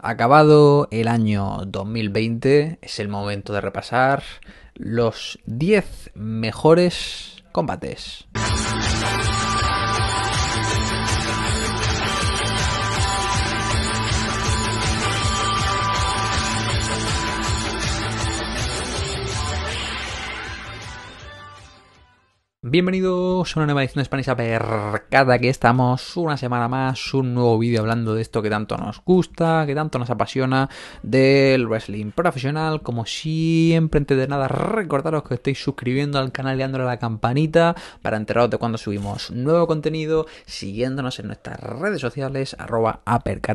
Acabado el año 2020, es el momento de repasar los 10 mejores combates. Bienvenidos a una nueva edición de Spanish Apercada, que estamos una semana más, un nuevo vídeo hablando de esto que tanto nos gusta, que tanto nos apasiona, del wrestling profesional. Como siempre, antes de nada, recordaros que estáis suscribiendo al canal y dándole a la campanita para enteraros de cuando subimos nuevo contenido, siguiéndonos en nuestras redes sociales, arroba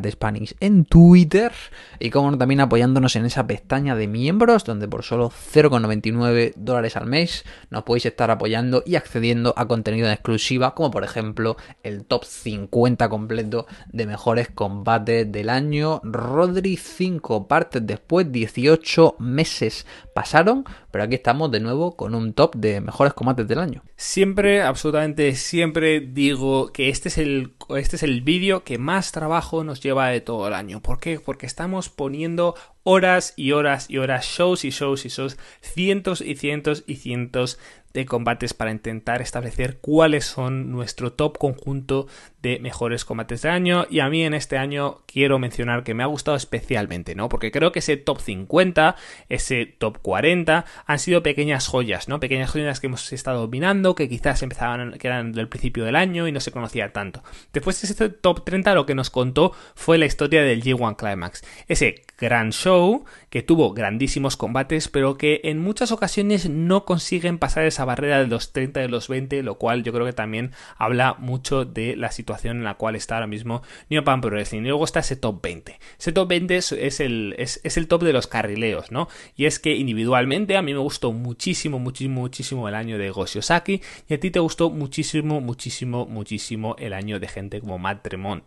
Spanish en Twitter, y como también apoyándonos en esa pestaña de miembros, donde por solo 0,99 dólares al mes nos podéis estar apoyando y accediendo a contenido en exclusiva, como por ejemplo el top 50 completo de mejores combates del año. Rodri 5 partes después, 18 meses pasaron, pero aquí estamos de nuevo con un top de mejores combates del año. Siempre, absolutamente siempre digo que este es el, este es el vídeo que más trabajo nos lleva de todo el año. ¿Por qué? Porque estamos poniendo horas y horas y horas, shows y shows y shows, cientos y cientos y cientos de de combates para intentar establecer cuáles son nuestro top conjunto de mejores combates del año. Y a mí en este año quiero mencionar que me ha gustado especialmente, ¿no? Porque creo que ese top 50, ese top 40, han sido pequeñas joyas, ¿no? Pequeñas joyas que hemos estado dominando, que quizás empezaban, que eran del principio del año y no se conocía tanto. Después ese top 30 lo que nos contó fue la historia del G1 Climax. Ese gran show que tuvo grandísimos combates, pero que en muchas ocasiones no consiguen pasar esa barrera de los 30 y de los 20, lo cual yo creo que también habla mucho de la situación en la cual está ahora mismo Neopan pero Y luego está ese top 20. Ese top 20 es, el, es, es, el top de los carrileos, ¿no? Y es que individualmente a mí me gustó muchísimo, muchísimo, muchísimo el año de Goshiosaki y a ti te gustó muchísimo, muchísimo, muchísimo el año de gente como Matt Tremont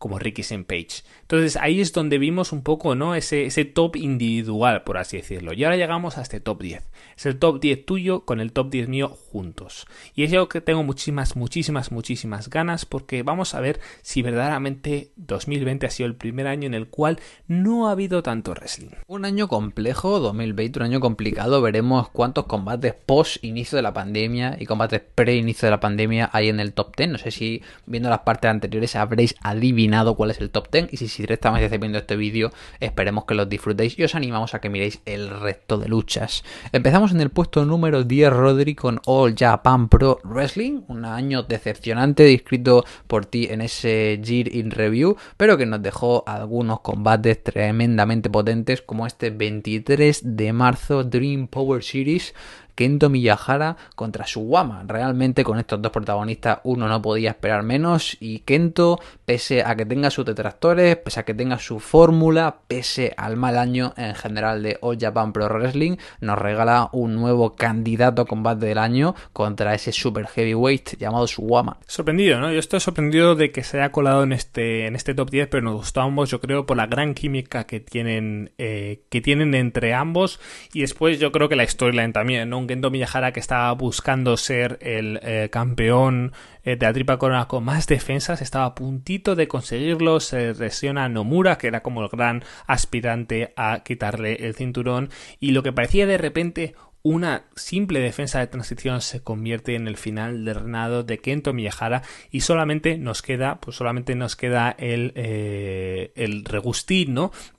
como Ricky St. Page. Entonces ahí es donde vimos un poco ¿no? ese, ese top individual, por así decirlo. Y ahora llegamos a este top 10. Es el top 10 tuyo con el top 10 mío juntos. Y es algo que tengo muchísimas, muchísimas, muchísimas ganas porque vamos a ver si verdaderamente 2020 ha sido el primer año en el cual no ha habido tanto wrestling. Un año complejo, 2020, un año complicado. Veremos cuántos combates post inicio de la pandemia y combates pre inicio de la pandemia hay en el top 10. No sé si viendo las partes anteriores habréis adivinado cuál es el top 10 y si, si directamente estáis viendo este vídeo esperemos que los disfrutéis y os animamos a que miréis el resto de luchas. Empezamos en el puesto número 10 Rodri con All Japan Pro Wrestling, un año decepcionante descrito por ti en ese Gear in Review, pero que nos dejó algunos combates tremendamente potentes como este 23 de marzo Dream Power Series Kento Miyahara contra Suwama. Realmente con estos dos protagonistas uno no podía esperar menos y Kento, pese a que tenga sus detractores, pese a que tenga su fórmula, pese al mal año en general de All Japan Pro Wrestling, nos regala un nuevo candidato a combate del año contra ese super heavyweight llamado Suwama. Sorprendido, ¿no? Yo estoy sorprendido de que se haya colado en este, en este top 10, pero nos ambos yo creo, por la gran química que tienen, eh, que tienen entre ambos y después yo creo que la storyline también, ¿no? Viendo Miyahara que estaba buscando ser el eh, campeón eh, de la tripa corona con más defensas, estaba a puntito de conseguirlo, se lesiona Nomura que era como el gran aspirante a quitarle el cinturón y lo que parecía de repente una simple defensa de transición se convierte en el final de Renato de Kento Miyahara y solamente nos queda, pues solamente nos queda el, eh, el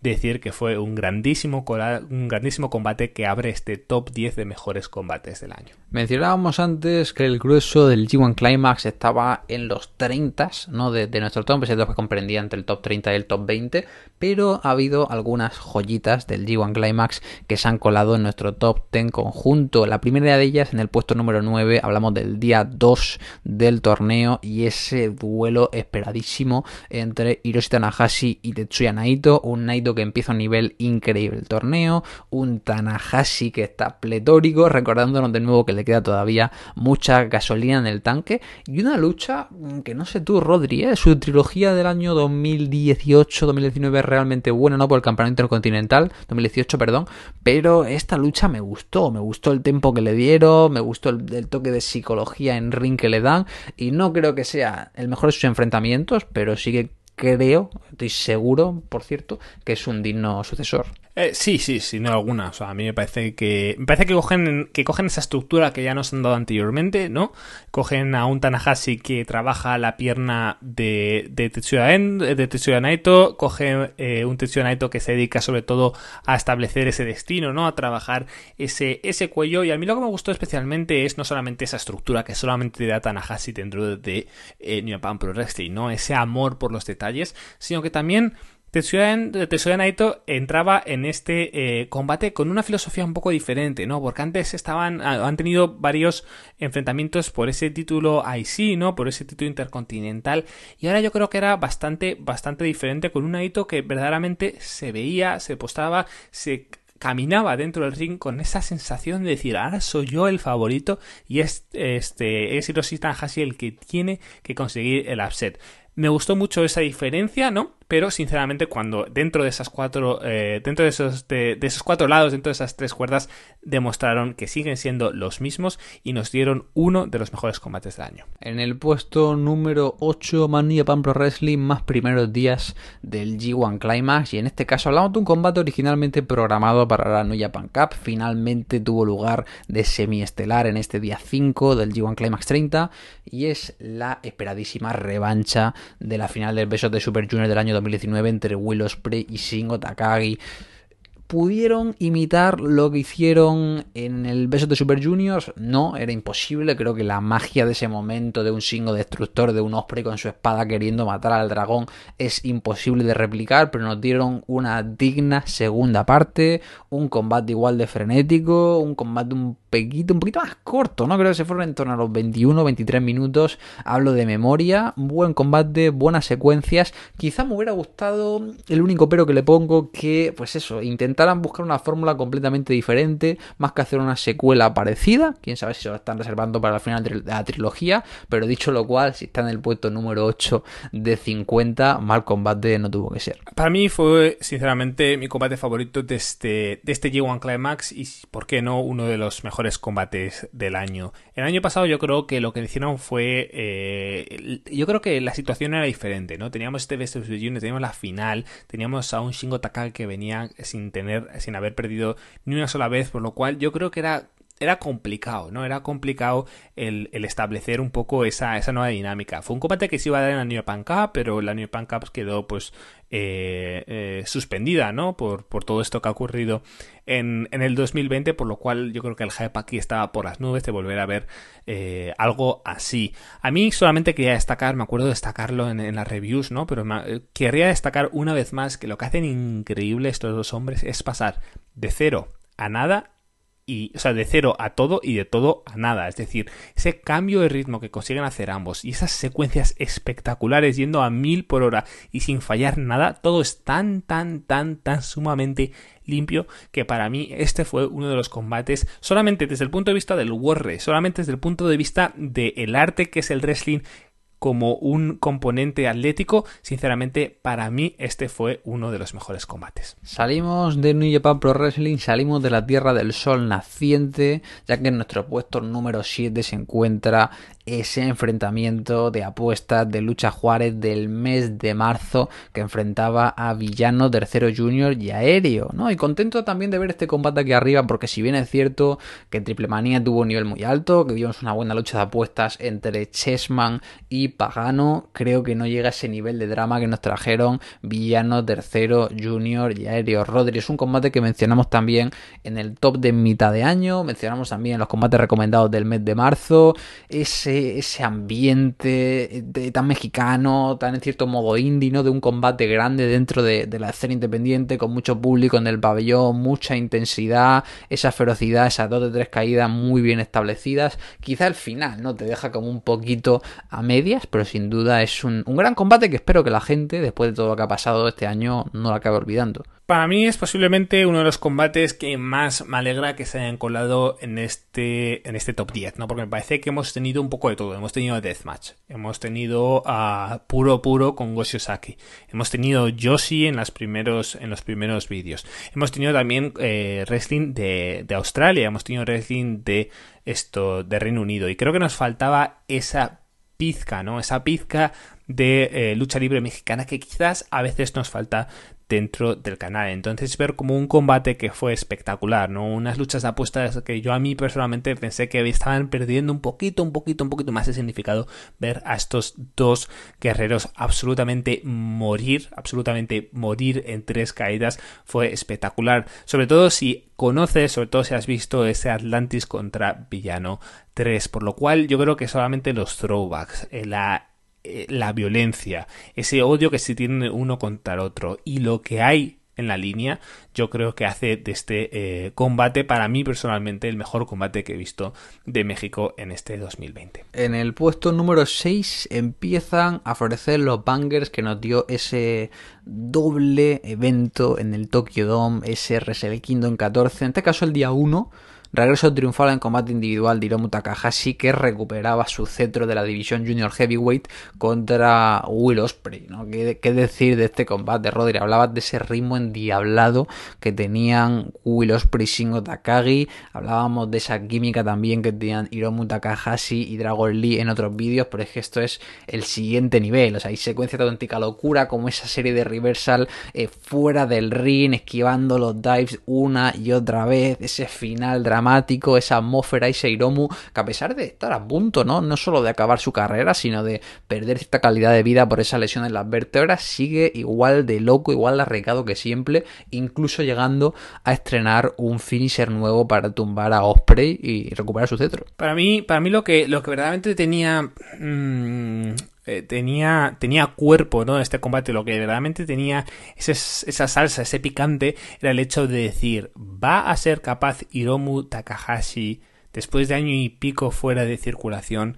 decir que fue un grandísimo, un grandísimo combate que abre este top 10 de mejores combates del año. Mencionábamos antes que el grueso del G1 Climax estaba en los 30, ¿no? De, nuestro top, lo que comprendía entre el top 30 y el top 20, pero ha habido algunas joyitas del G1 Climax que se han colado en nuestro top 10 con junto La primera de ellas, en el puesto número 9, hablamos del día 2 del torneo y ese duelo esperadísimo entre Hiroshi Tanahashi y Tetsuya Naito. Un Naito que empieza a un nivel increíble el torneo, un Tanahashi que está pletórico, recordándonos de nuevo que le queda todavía mucha gasolina en el tanque y una lucha mm, que no sé tú, Rodri, ¿eh? su trilogía del año 2018-2019 realmente buena, ¿no? Por el campeonato intercontinental, 2018, perdón, pero esta lucha me gustó, me me gustó el tiempo que le dieron, me gustó el, el toque de psicología en ring que le dan y no creo que sea el mejor de sus enfrentamientos, pero sí que creo, estoy seguro, por cierto, que es un digno sucesor. Eh, sí, sí, sin duda alguna. a mí me parece que. Me parece que cogen, que cogen esa estructura que ya nos han dado anteriormente, ¿no? Cogen a un Tanahashi que trabaja la pierna de, de Tetsuya, de Tetsuya Naito. Cogen eh, un Tetsuya Naito que se dedica sobre todo a establecer ese destino, ¿no? A trabajar ese, ese cuello. Y a mí lo que me gustó especialmente es no solamente esa estructura que solamente da Tanahashi dentro de, eh, New Japan Pro Wrestling, ¿no? Ese amor por los detalles, sino que también Tetsuya Naito entraba en este eh, combate con una filosofía un poco diferente, ¿no? Porque antes estaban, ah, han tenido varios enfrentamientos por ese título IC, ¿no? Por ese título intercontinental. Y ahora yo creo que era bastante, bastante diferente con un Naito que verdaderamente se veía, se postaba, se caminaba dentro del ring con esa sensación de decir, ahora soy yo el favorito y es, este, es Hiroshi Tanahashi el que tiene que conseguir el upset. Me gustó mucho esa diferencia, ¿no? pero sinceramente cuando dentro de esas cuatro, eh, dentro de esos, de, esos cuatro lados, dentro de esas tres cuerdas, demostraron que siguen siendo los mismos y nos dieron uno de los mejores combates del año. En el puesto número 8, Mania Pan Pro Wrestling, más primeros días del G1 Climax y en este caso hablamos de un combate originalmente programado para la New Japan Cup, finalmente tuvo lugar de semiestelar en este día 5 del G1 Climax 30 y es la esperadísima revancha de la final del Besos de Super Junior del año 2019 entre Will Ospreay y Shingo Takagi pudieron imitar lo que hicieron en el beso de Super Juniors? No, era imposible. Creo que la magia de ese momento de un Shingo destructor de un Osprey con su espada queriendo matar al dragón es imposible de replicar, pero nos dieron una digna segunda parte, un combate igual de frenético, un combate un poquito, un poquito más corto, ¿no? Creo que se fueron en torno a los 21, 23 minutos. Hablo de memoria, buen combate, buenas secuencias. Quizá me hubiera gustado, el único pero que le pongo, que, pues eso, intentaran buscar una fórmula completamente diferente, más que hacer una secuela parecida. Quién sabe si se lo están reservando para el final de la trilogía, pero dicho lo cual, si está en el puesto número 8 de 50, mal combate no tuvo que ser. Para mí fue, sinceramente, mi combate favorito de este, de este G1 Climax y, ¿por qué no?, uno de los mejores combates del año. El año pasado yo creo que lo que hicieron fue... Eh, yo creo que la situación era diferente, ¿no? Teníamos este Best of teníamos la final, teníamos a un Shingo Takagi que venía sin tener, sin haber perdido ni una sola vez, por lo cual yo creo que era era complicado, ¿no? Era complicado el, establecer un poco esa, esa, nueva dinámica. Fue un combate que se iba a dar en la New Japan Cup, pero la New Japan Cup quedó pues eh, eh, suspendida, ¿no? Por, por, todo esto que ha ocurrido en, en, el 2020, por lo cual yo creo que el hype aquí estaba por las nubes de volver a ver eh, algo así. A mí solamente quería destacar, me acuerdo destacarlo en, las reviews, ¿no? Pero querría destacar una vez más que lo que hacen increíble estos dos hombres es pasar de cero a nada y, o sea, de cero a todo y de todo a nada. Es decir, ese cambio de ritmo que consiguen hacer ambos y esas secuencias espectaculares yendo a mil por hora y sin fallar nada, todo es tan, tan, tan, tan sumamente limpio que para mí este fue uno de los combates solamente desde el punto de vista del warre, solamente desde el punto de vista del arte que es el wrestling como un componente atlético, sinceramente para mí este fue uno de los mejores combates. Salimos de New Japan Pro Wrestling, salimos de la Tierra del Sol naciente, ya que en nuestro puesto número 7 se encuentra ese enfrentamiento de apuestas de Lucha Juárez del mes de marzo que enfrentaba a Villano, Tercero Junior y Aéreo, ¿no? Y contento también de ver este combate aquí arriba porque si bien es cierto que Triple Manía tuvo un nivel muy alto, que vimos una buena lucha de apuestas entre Chessman y Pagano, creo que no llega a ese nivel de drama que nos trajeron Villano, Tercero Junior y Aéreo. Rodri es un combate que mencionamos también en el top de mitad de año, mencionamos también los combates recomendados del mes de marzo, ese ese, ambiente eh, tan mexicano, tan en cierto modo indie, De un combate grande dentro de, la escena independiente, con mucho público en el pabellón, mucha intensidad, esa ferocidad, esas dos de tres caídas muy bien establecidas. Quizá al final, ¿no? Te deja como un poquito a medias, pero sin duda es un, gran combate que espero que la gente, después de todo lo que ha pasado este año, no lo acabe olvidando. Para mí es posiblemente uno de los combates que más me alegra que se hayan colado en este, en este top 10, ¿no? Porque me parece que hemos tenido un poco de todo. Hemos tenido Deathmatch, hemos tenido a ah, puro puro con Goshiosaki, hemos tenido Yoshi en, primeros, en los primeros vídeos, hemos tenido también eh, wrestling de, Australia, hemos tenido wrestling de esto, de Reino Unido. Y creo que nos faltaba esa pizca, ¿no? Esa pizca de eh, lucha libre mexicana que quizás a veces nos falta dentro del canal. Entonces ver como un combate que fue espectacular, ¿no? Unas luchas apuestas que yo a mí personalmente pensé que estaban perdiendo un poquito, un poquito, un poquito más de significado ver a estos dos guerreros absolutamente morir, absolutamente morir en tres caídas fue espectacular. Sobre todo si conoces, sobre todo si has visto ese Atlantis contra Villano 3, por lo cual yo creo que solamente los throwbacks, eh, la eh, la violencia, ese odio que se tiene uno contra el otro y lo que hay en la línea, yo creo que hace de este eh, combate, para mí personalmente, el mejor combate que he visto de México en este 2020. En el puesto número 6 empiezan a florecer los bangers que nos dio ese doble evento en el Tokyo Dome, ese el Kingdom 14, en este caso el día 1 Regreso triunfal en combate individual de Hiromu Takahashi que recuperaba su cetro de la división Junior Heavyweight contra Will Osprey. ¿no? ¿Qué, decir de este combate, Rodri? Hablabas de ese ritmo endiablado que tenían Will Osprey y Shingo Takagi. Hablábamos de esa química también que tenían Hiromu Takahashi y Dragon Lee en otros vídeos, pero es que esto es el siguiente nivel. O sea, hay secuencias de auténtica locura como esa serie de reversal eh, fuera del ring, esquivando los dives una y otra vez, ese final dramático dramático, esa atmósfera y Seiromu, que a pesar de estar a punto, ¿no? No solo de acabar su carrera, sino de perder cierta calidad de vida por esa lesión en las vértebras, sigue igual de loco, igual de arrecado que siempre, incluso llegando a estrenar un finisher nuevo para tumbar a Osprey y recuperar su cetro. Para mí, para mí lo que, lo que verdaderamente tenía mm, eh, tenía, tenía cuerpo, ¿no? Este combate, lo que verdaderamente tenía esa salsa, ese picante, era el hecho de decir, ¿va a ser capaz Hiromu Takahashi, después de año y pico fuera de circulación,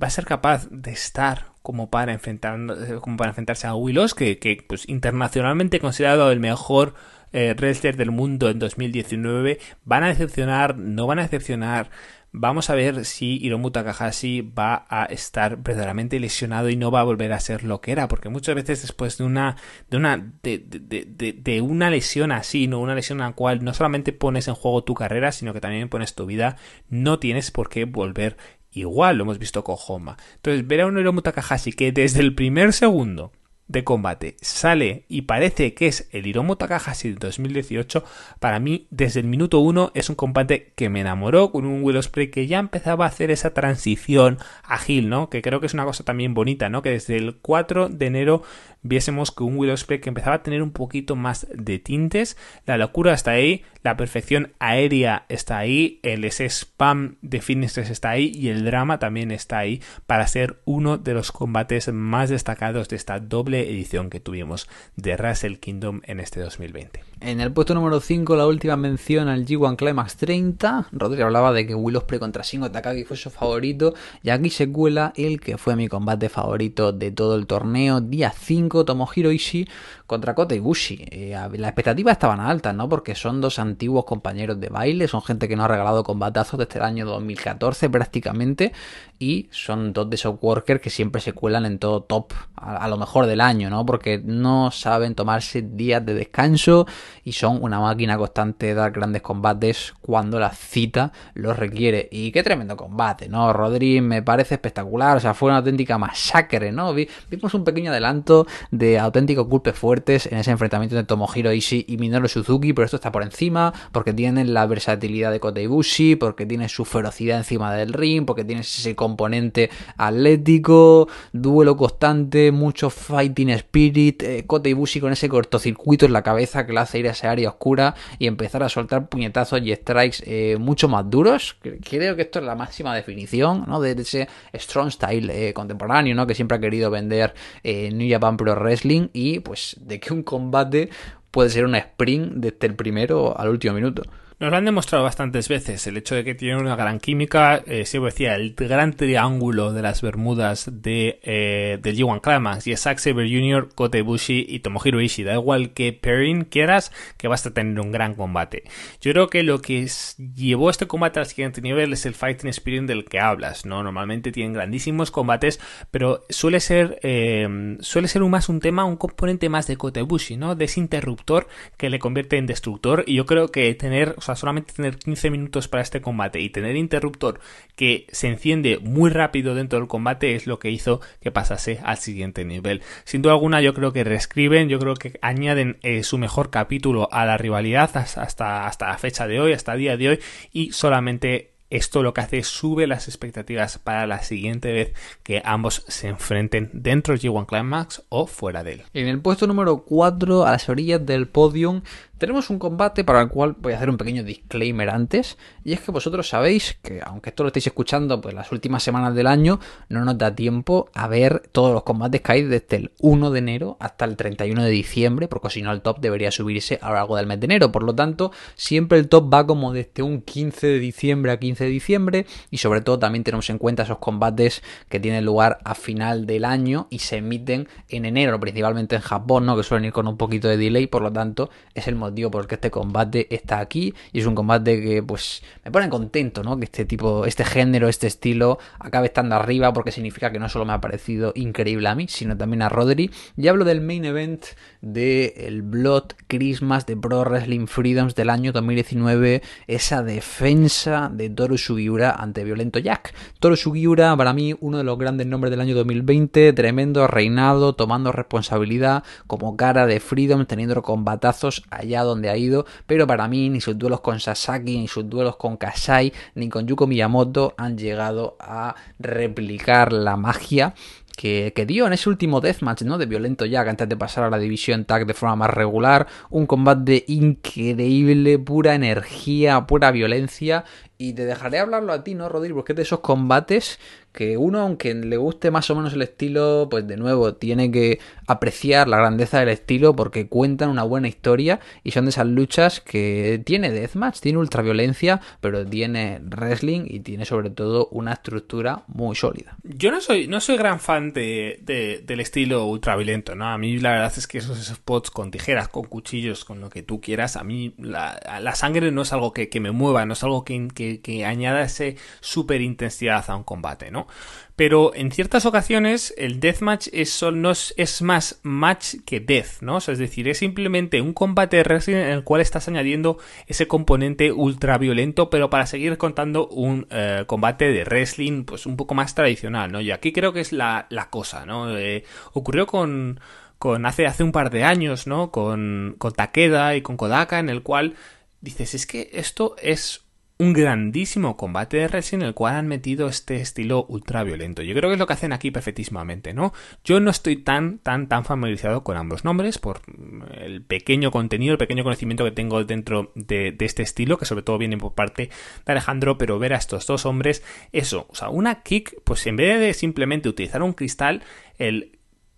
va a ser capaz de estar como para, enfrentar, como para enfrentarse a Willows? que, que pues, internacionalmente considerado el mejor eh, wrestler del mundo en 2019? ¿Van a decepcionar? ¿No van a decepcionar? Vamos a ver si Hiromu Takahashi va a estar verdaderamente lesionado y no va a volver a ser lo que era, porque muchas veces después de una de una de, una lesión así, no una lesión en la cual no solamente pones en juego tu carrera, sino que también pones tu vida, no tienes por qué volver igual, lo hemos visto con Homa. Entonces, ver a un Hiromu Takahashi que desde el primer segundo de combate sale y parece que es el Hiromu Takahashi de 2018, para mí desde el minuto 1 es un combate que me enamoró con un Will spray que ya empezaba a hacer esa transición ágil, ¿no? Que creo que es una cosa también bonita, ¿no? Que desde el 4 de enero viésemos que un willow que empezaba a tener un poquito más de tintes, la locura está ahí, la perfección aérea está ahí, el ese spam de fitness está ahí y el drama también está ahí para ser uno de los combates más destacados de esta doble edición que tuvimos de Russell Kingdom en este 2020. En el puesto número 5, la última mención al G1 Climax 30. Rodri hablaba de que Will Ospreay contra Shingo Takagi fue su favorito. Y aquí se cuela el que fue mi combate favorito de todo el torneo. Día 5, Tomohiro Ishii contra Kota Ibushi. Eh, la las expectativas estaban altas, ¿no? Porque son dos antiguos compañeros de baile. Son gente que no ha regalado combatazos desde el año 2014 prácticamente. Y son dos de esos workers que siempre se cuelan en todo top. a lo mejor del año, ¿no? Porque no saben tomarse días de descanso y son una máquina constante de dar grandes combates cuando la cita los requiere. Y qué tremendo combate, ¿no? Rodríguez me parece espectacular, o sea, fue una auténtica masacre, ¿no? Vimos un pequeño adelanto de auténticos golpes fuertes en ese enfrentamiento de Tomohiro Ishii y Minoru Suzuki, pero esto está por encima, porque tienen la versatilidad de Koteibushi. porque tienen su ferocidad encima del ring, porque tienen ese componente atlético, duelo constante, mucho fighting spirit, eh, Koteibushi con ese cortocircuito en la cabeza que la hace ir a esa área oscura y empezar a soltar puñetazos y strikes eh, mucho más duros. Creo que esto es la máxima definición de ese strong style eh, contemporáneo que siempre ha querido vender eh, New Japan Pro Wrestling y pues de que un combate puede ser un sprint desde el primero al último minuto. Nos lo han demostrado bastantes veces, el hecho de que tienen una gran química, eh, siempre decía, el gran triángulo de las Bermudas de, eh, del G1 y Zack Saber Jr., Kotebushi y Tomohiro Ishii. Da igual que pairing quieras, que vas a tener un gran combate. Yo creo que lo que llevó este combate al siguiente nivel es el fighting spirit del que hablas, ¿no? Normalmente tienen grandísimos combates, pero suele ser, eh, suele ser un, más un tema, un componente más de Kotebushi, ¿no? De ese interruptor que le convierte en destructor, y yo creo que tener sea, solamente tener 15 minutos para este combate y tener interruptor que se enciende muy rápido dentro del combate es lo que hizo que pasase al siguiente nivel. Sin duda alguna, yo creo que reescriben, yo creo que añaden eh, su mejor capítulo a la rivalidad hasta, hasta la fecha de hoy, hasta día de hoy, y solamente esto lo que hace es sube las expectativas para la siguiente vez que ambos se enfrenten dentro de G1 Climax o fuera de él. En el puesto número 4, a las orillas del podium, tenemos un combate para el cual voy a hacer un pequeño disclaimer antes, y es que vosotros sabéis que, aunque esto lo estéis escuchando, pues las últimas semanas del año no nos da tiempo a ver todos los combates que hay desde el 1 de enero hasta el 31 de diciembre, porque si no el top debería subirse a lo largo del mes de enero. Por lo tanto, siempre el top va como desde un 15 de diciembre a 15 de diciembre, y sobre todo también tenemos en cuenta esos combates que tienen lugar a final del año y se emiten en enero, principalmente en Japón, ¿no? que suelen ir con un poquito de delay, por lo tanto, es el momento digo porque este combate está aquí y es un combate que pues me pone contento, ¿no? Que este tipo, este género, este estilo acabe estando arriba porque significa que no solo me ha parecido increíble a mí, sino también a Rodri. Y hablo del main event del el Blood Christmas de Pro Wrestling Freedoms del año 2019, esa defensa de Toru Sugiura ante Violento Jack. Toru Sugiura, para mí, uno de los grandes nombres del año 2020, tremendo reinado, tomando responsabilidad como cara de Freedom, teniendo combatazos allá donde ha ido, pero para mí ni sus duelos con Sasaki, ni sus duelos con Kasai, ni con Yuko Miyamoto han llegado a replicar la magia que, dio en ese último deathmatch, ¿no? De Violento Jack antes de pasar a la división tag de forma más regular. Un combate increíble, pura energía, pura violencia. Y te dejaré hablarlo a ti, ¿no, Rodríguez? Porque es de esos combates que uno, aunque le guste más o menos el estilo, pues de nuevo tiene que apreciar la grandeza del estilo porque cuentan una buena historia y son de esas luchas que tiene deathmatch, tiene ultraviolencia, pero tiene wrestling y tiene sobre todo una estructura muy sólida. Yo no soy, no soy gran fan del estilo ultraviolento, ¿no? A mí la verdad es que esos spots con tijeras, con cuchillos, con lo que tú quieras, a mí la, sangre no es algo que, me mueva, no es algo que, que añada ese super intensidad a un combate, ¿no? Pero en ciertas ocasiones el deathmatch es, no es, más match que death, ¿no? es decir, es simplemente un combate de wrestling en el cual estás añadiendo ese componente ultra violento, pero para seguir contando un eh, combate de wrestling pues un poco más tradicional, ¿no? Y aquí creo que es la, cosa, ¿no? Eh, ocurrió con con hace, hace un par de años, ¿no? Con, con Takeda y con Kodaka, en el cual dices, es que esto es un grandísimo combate de wrestling en el cual han metido este estilo ultraviolento. Yo creo que es lo que hacen aquí perfectísimamente, ¿no? Yo no estoy tan, tan, tan familiarizado con ambos nombres por mm, el pequeño contenido, el pequeño conocimiento que tengo dentro de, de este estilo, que sobre todo viene por parte de Alejandro, pero ver a estos dos hombres, eso, o sea, una kick, pues en vez de simplemente utilizar un cristal, el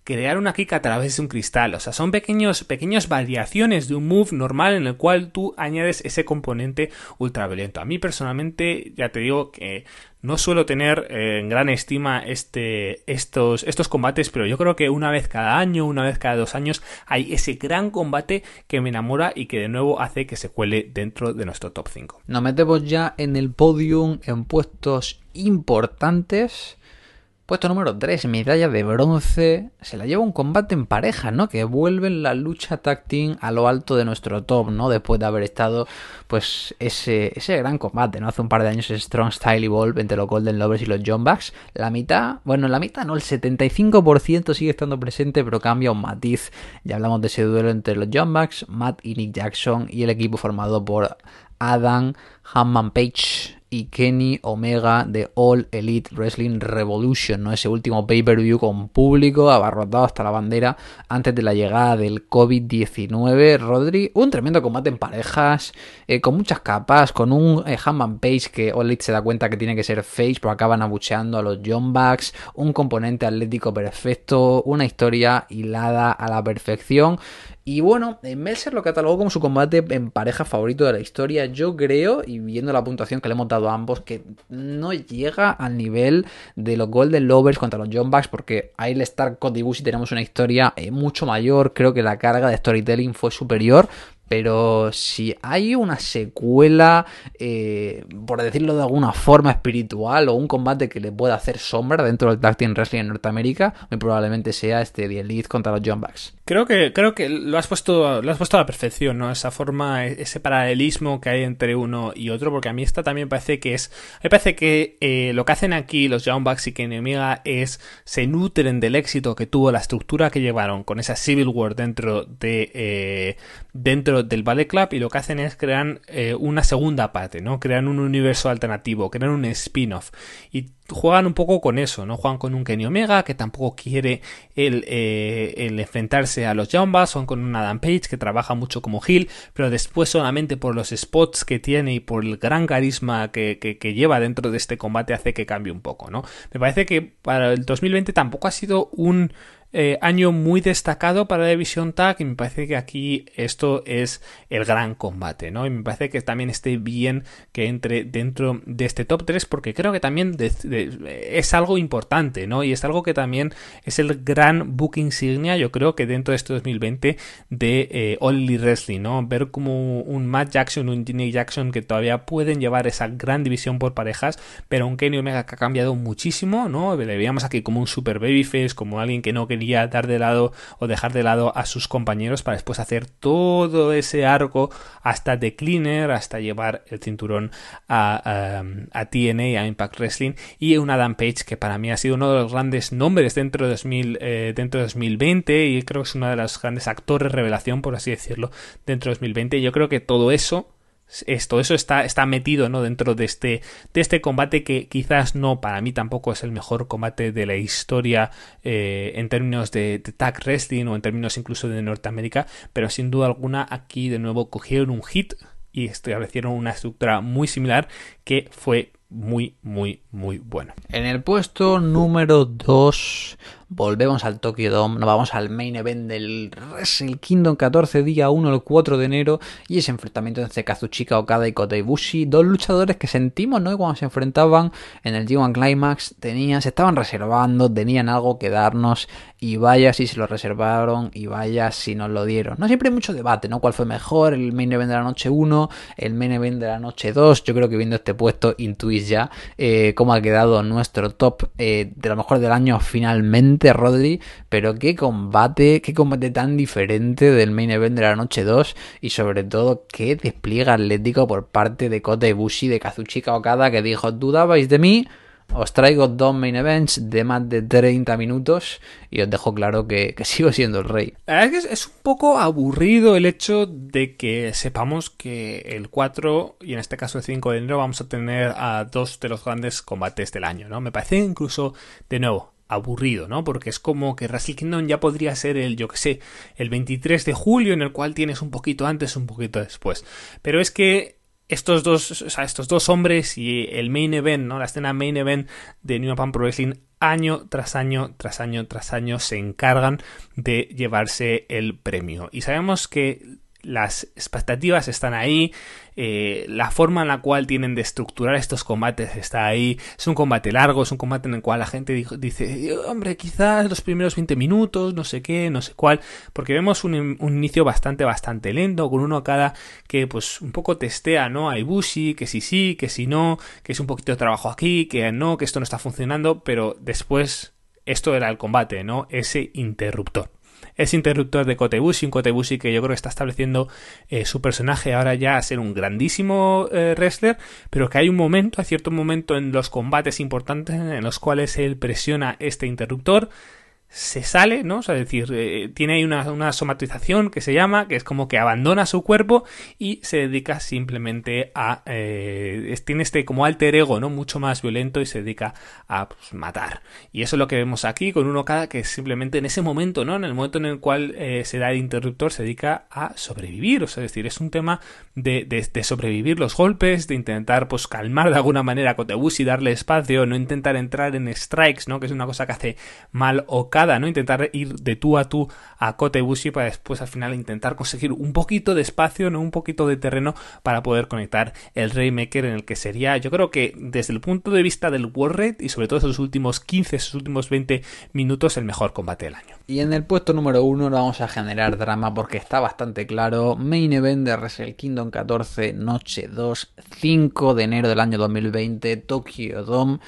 crear una kick a través de un cristal. O sea, son pequeños, pequeñas variaciones de un move normal en el cual tú añades ese componente ultraviolento. A mí personalmente, ya te digo que no suelo tener eh, en gran estima este, estos, estos combates, pero yo creo que una vez cada año, una vez cada dos años, hay ese gran combate que me enamora y que de nuevo hace que se cuele dentro de nuestro top 5. Nos metemos ya en el podium, en puestos importantes Puesto número 3, medalla de bronce. Se la lleva un combate en pareja, ¿no? Que vuelven la lucha tag team a lo alto de nuestro top, ¿no? Después de haber estado, pues, ese, ese gran combate, ¿no? Hace un par de años Strong Style Evolve entre los Golden Lovers y los John Bucks. La mitad, bueno, la mitad no, el 75% sigue estando presente, pero cambia un matiz. Ya hablamos de ese duelo entre los John Bucks, Matt y Nick Jackson y el equipo formado por Adam, Hammond, Page, y Kenny Omega de All Elite Wrestling Revolution, ¿no? Ese último pay-per-view con público, abarrotado hasta la bandera antes de la llegada del COVID-19. Rodri, un tremendo combate en parejas, eh, con muchas capas, con un eh, Page que All Elite se da cuenta que tiene que ser face, pero acaban abucheando a los John Bucks, un componente atlético perfecto, una historia hilada a la perfección. Y bueno, eh, Melzer lo catalogó como su combate en pareja favorito de la historia. Yo creo, y viendo la puntuación que le hemos dado a ambos, que no llega al nivel de los Golden Lovers contra los John Bucks, porque ahí el Star Dibu y tenemos una historia eh, mucho mayor. Creo que la carga de storytelling fue superior. Pero si hay una secuela, eh, por decirlo de alguna forma espiritual, o un combate que le pueda hacer sombra dentro del Tag Wrestling en Norteamérica, muy probablemente sea este The Elite contra los Jump Bucks. Creo que, creo que lo has puesto, lo has puesto a la perfección, ¿no? Esa forma, ese paralelismo que hay entre uno y otro, porque a mí esta también parece que es. Me parece que eh, lo que hacen aquí los Jump Bucks y que enemiga es se nutren del éxito que tuvo la estructura que llevaron con esa Civil War dentro de, eh, dentro del Ballet Club y lo que hacen es crear eh, una segunda parte, ¿no? Crean un universo alternativo, crean un spin-off y juegan un poco con eso, ¿no? Juegan con un Kenny Omega que tampoco quiere el, eh, enfrentarse a los Jambas, son con un Adam Page que trabaja mucho como Hill, pero después solamente por los spots que tiene y por el gran carisma que, que lleva dentro de este combate hace que cambie un poco, ¿no? Me parece que para el 2020 tampoco ha sido un eh, año muy destacado para la división tag y me parece que aquí esto es el gran combate, ¿no? Y me parece que también esté bien que entre dentro de este top 3 porque creo que también es algo importante, ¿no? Y es algo que también es el gran book insignia, yo creo que dentro de este 2020 de Only eh, Wrestling, ¿no? Ver como un Matt Jackson, un Jimmy Jackson que todavía pueden llevar esa gran división por parejas, pero un Kenny Omega que ha cambiado muchísimo, ¿no? Le veíamos aquí como un super babyface, como alguien que no quería dar de lado o dejar de lado a sus compañeros para después hacer todo ese arco hasta The Cleaner, hasta llevar el cinturón a, a, TNA, a Impact Wrestling y un Adam Page que para mí ha sido uno de los grandes nombres dentro de, 2000, eh, dentro de 2020 y creo que es uno de los grandes actores revelación, por así decirlo, dentro de 2020. Yo creo que todo eso esto, eso está, está metido ¿no? dentro de este, de este combate que quizás no, para mí tampoco es el mejor combate de la historia eh, en términos de, de, tag wrestling o en términos incluso de Norteamérica, pero sin duda alguna aquí de nuevo cogieron un hit y establecieron una estructura muy similar que fue muy, muy, muy bueno. En el puesto número 2 volvemos al Tokyo Dome, nos vamos al main event del Wrestle Kingdom 14, día 1, el 4 de enero, y ese enfrentamiento entre Kazuchika Okada y Kota dos luchadores que sentimos, ¿no? cuando se enfrentaban en el G1 Climax, tenían, se estaban reservando, tenían algo que darnos, y vaya si se lo reservaron, y vaya si nos lo dieron. No siempre hay mucho debate, ¿no? ¿Cuál fue mejor? El main event de la noche 1, el main event de la noche 2, yo creo que viendo este puesto intuís ya eh, cómo ha quedado nuestro top eh, de lo mejor del año finalmente de Rodri, pero qué combate, qué combate tan diferente del main event de la noche 2 y sobre todo qué despliegue atlético por parte de Kota Ibushi, de Kazuchika Okada, que dijo, dudabais de mí, os traigo dos main events de más de 30 minutos y os dejo claro que, que, sigo siendo el rey. es que es un poco aburrido el hecho de que sepamos que el 4 y en este caso el 5 de enero vamos a tener a dos de los grandes combates del año, ¿no? Me parece incluso, de nuevo, aburrido, ¿no? Porque es como que Wrestle Kingdom ya podría ser el, yo que sé, el 23 de julio, en el cual tienes un poquito antes, un poquito después. Pero es que estos dos, o sea, estos dos hombres y el main event, ¿no? La escena main event de New Japan Pro Wrestling año tras año, tras año, tras año se encargan de llevarse el premio. Y sabemos que las expectativas están ahí, eh, la forma en la cual tienen de estructurar estos combates está ahí, es un combate largo, es un combate en el cual la gente dice, hombre, quizás los primeros 20 minutos, no sé qué, no sé cuál, porque vemos un, inicio bastante, bastante lento, con uno a cada que pues un poco testea, ¿no? Hay Bushi, que si sí, que si no, que es un poquito de trabajo aquí, que no, que esto no está funcionando, pero después esto era el combate, ¿no? Ese interruptor es interruptor de Kotebushi, un Kotebushi que yo creo que está estableciendo eh, su personaje ahora ya a ser un grandísimo eh, wrestler, pero que hay un momento, a cierto momento en los combates importantes en los cuales él presiona este interruptor se sale, ¿no? O sea, es decir, eh, tiene ahí una, somatización que se llama, que es como que abandona su cuerpo y se dedica simplemente a... Eh, tiene este como alter ego, ¿no? Mucho más violento y se dedica a pues, matar. Y eso es lo que vemos aquí con uno cada que simplemente en ese momento, ¿no? En el momento en el cual eh, se da el interruptor, se dedica a sobrevivir. O sea, es decir, es un tema de, sobrevivir los golpes, de intentar pues calmar de alguna manera a y darle espacio, no intentar entrar en strikes, ¿no? Que es una cosa que hace mal o ¿no? Intentar ir de tú a tú a Kotebushi para después al final intentar conseguir un poquito de espacio, ¿no? Un poquito de terreno para poder conectar el Raymaker en el que sería, yo creo que desde el punto de vista del World y sobre todo esos últimos 15, esos últimos 20 minutos, el mejor combate del año. Y en el puesto número 1 no vamos a generar drama porque está bastante claro. Main Event de Wrestle Kingdom 14, noche 2, 5 de enero del año 2020, Tokyo Dome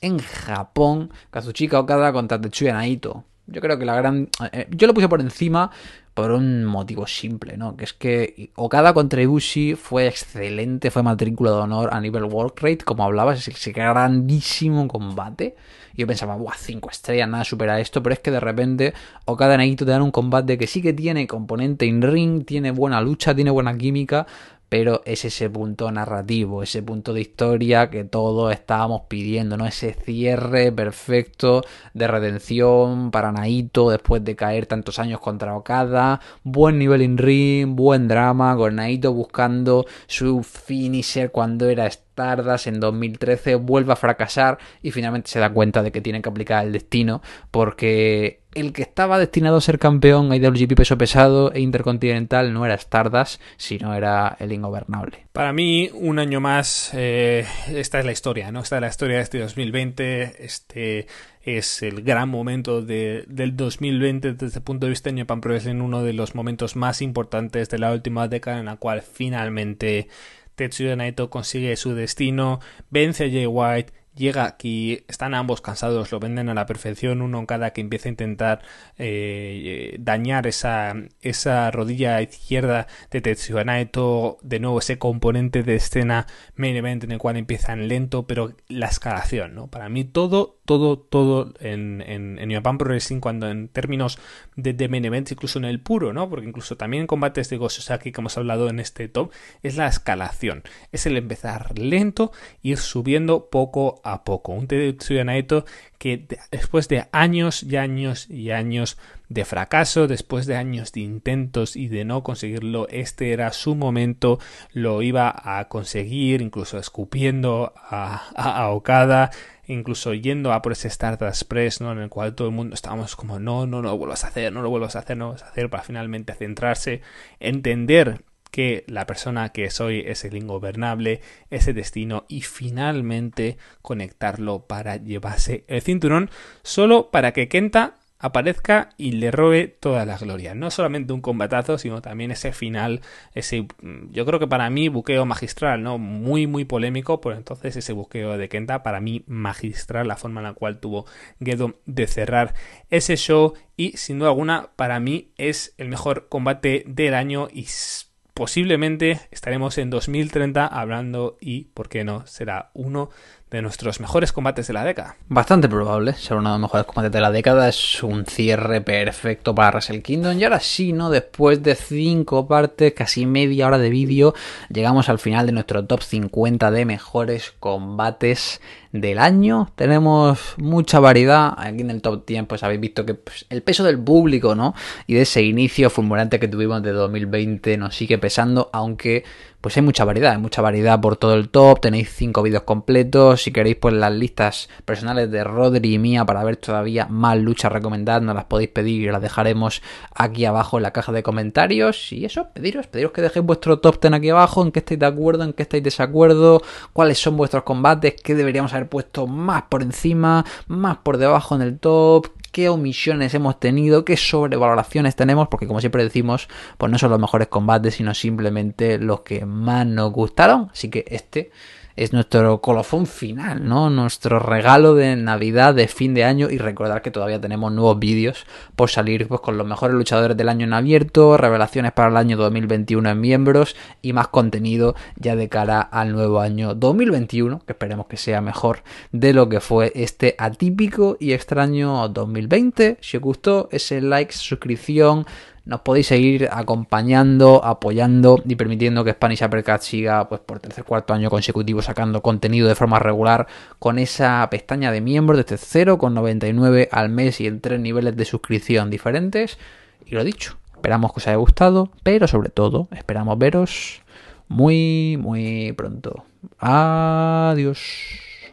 en Japón, Kazuchika Okada contra Tetsuya Naito. Yo creo que la gran... Eh, yo lo puse por encima por un motivo simple, ¿no? Que es que Okada contra Ibushi fue excelente, fue matrícula de honor a nivel world rate, como hablabas, es ese grandísimo combate. yo pensaba, buah, 5 estrellas, nada supera esto, pero es que de repente Okada y Naito te dan un combate que sí que tiene componente in-ring, tiene buena lucha, tiene buena química, pero es ese punto narrativo, ese punto de historia que todos estábamos pidiendo, ¿no? Ese cierre perfecto de redención para Naito después de caer tantos años contra Okada, buen nivel in ring, buen drama, con Naito buscando su finisher cuando era tardas, en 2013 vuelve a fracasar y finalmente se da cuenta de que tiene que aplicar el destino porque el que estaba destinado a ser campeón IWGP peso pesado e intercontinental no era Stardust, sino era el ingobernable. Para mí, un año más, eh, esta es la historia, ¿no? Esta es la historia de este 2020, este es el gran momento de, del 2020 desde el punto de vista de New Japan uno de los momentos más importantes de la última década en la cual finalmente Tetsuya este Naito consigue su destino, vence a Jay White, llega aquí, están ambos cansados, lo venden a la perfección, uno en cada que empieza a intentar eh, dañar esa, esa rodilla izquierda de Tetsuya Naito, de nuevo ese componente de escena main event en el cual empiezan lento, pero la escalación, ¿no? Para mí todo todo, todo en, en, en Japan Pro Wrestling cuando en términos de, de main events, incluso en el puro, ¿no? Porque incluso también en combates de aquí que hemos hablado en este top, es la escalación. Es el empezar lento, ir subiendo poco a poco. Un Tetsuya Naito que después de años y años y años de fracaso, después de años de intentos y de no conseguirlo, este era su momento, lo iba a conseguir, incluso escupiendo a, a, a Okada, incluso yendo a por ese Startup Express, ¿no? En el cual todo el mundo estábamos como, no, no, no lo vuelvas a hacer, no lo vuelvas a hacer, no lo vuelvas a hacer, para finalmente centrarse, entender que la persona que soy es el ingobernable, ese destino y finalmente conectarlo para llevarse el cinturón solo para que Kenta aparezca y le robe toda la gloria No solamente un combatazo, sino también ese final, ese, mm, yo creo que para mí buqueo magistral, ¿no? Muy, muy polémico, por entonces ese buqueo de Kenta, para mí magistral, la forma en la cual tuvo Gedo de cerrar ese show y sin duda alguna, para mí es el mejor combate del año y posiblemente estaremos en 2030 hablando y, ¿por qué no? Será uno de nuestros mejores combates de la década. Bastante probable ser uno de los mejores combates de la década. Es un cierre perfecto para Wrestle Kingdom. Y ahora sí, ¿no? Después de cinco partes, casi media hora de vídeo, llegamos al final de nuestro top 50 de mejores combates del año. Tenemos mucha variedad. Aquí en el top 10, pues habéis visto que pues, el peso del público, ¿no? Y de ese inicio fulminante que tuvimos de 2020 nos sigue pesando, aunque pues hay mucha variedad, hay mucha variedad por todo el top, tenéis cinco vídeos completos, si queréis pues las listas personales de Rodri y mía para ver todavía más luchas recomendadas, nos las podéis pedir y las dejaremos aquí abajo en la caja de comentarios y eso, pediros, pediros que dejéis vuestro top ten aquí abajo, en qué estáis de acuerdo, en qué estáis desacuerdo, cuáles son vuestros combates, qué deberíamos haber puesto más por encima, más por debajo en el top, qué omisiones hemos tenido, qué sobrevaloraciones tenemos, porque como siempre decimos, pues no son los mejores combates, sino simplemente los que más nos gustaron. Así que este es nuestro colofón final, ¿no? Nuestro regalo de Navidad, de fin de año y recordar que todavía tenemos nuevos vídeos por salir pues, con los mejores luchadores del año en abierto, revelaciones para el año 2021 en miembros y más contenido ya de cara al nuevo año 2021, que esperemos que sea mejor de lo que fue este atípico y extraño 2020. Si os gustó, ese like, suscripción, nos podéis seguir acompañando, apoyando y permitiendo que Spanish Uppercut siga pues, por tercer cuarto año consecutivo sacando contenido de forma regular con esa pestaña de miembros desde 0,99 este al mes y en tres niveles de suscripción diferentes. Y lo dicho, esperamos que os haya gustado, pero sobre todo esperamos veros muy, muy pronto. Adiós.